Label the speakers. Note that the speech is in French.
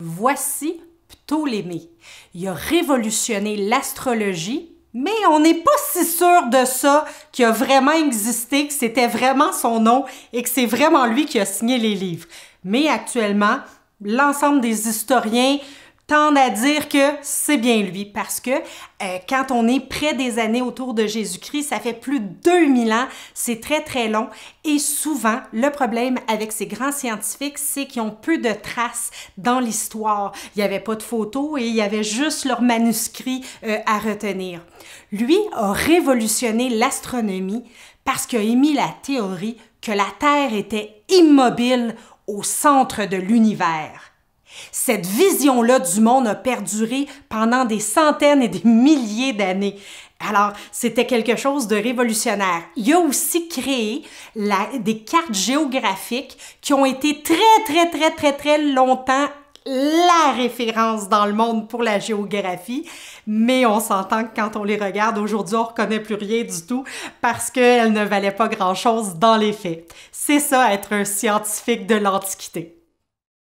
Speaker 1: Voici Ptolémée. Il a révolutionné l'astrologie, mais on n'est pas si sûr de ça qu'il a vraiment existé, que c'était vraiment son nom et que c'est vraiment lui qui a signé les livres. Mais actuellement, l'ensemble des historiens Tend à dire que c'est bien lui parce que euh, quand on est près des années autour de Jésus-Christ, ça fait plus de 2000 ans, c'est très très long et souvent le problème avec ces grands scientifiques, c'est qu'ils ont peu de traces dans l'histoire. Il n'y avait pas de photos et il y avait juste leurs manuscrits euh, à retenir. Lui a révolutionné l'astronomie parce qu'il a émis la théorie que la Terre était immobile au centre de l'univers. Cette vision-là du monde a perduré pendant des centaines et des milliers d'années. Alors, c'était quelque chose de révolutionnaire. Il a aussi créé des cartes géographiques qui ont été très, très, très, très, très longtemps la référence dans le monde pour la géographie, mais on s'entend que quand on les regarde aujourd'hui, on ne reconnaît plus rien du tout parce qu'elles ne valaient pas grand-chose dans les faits. C'est ça être un scientifique de l'Antiquité.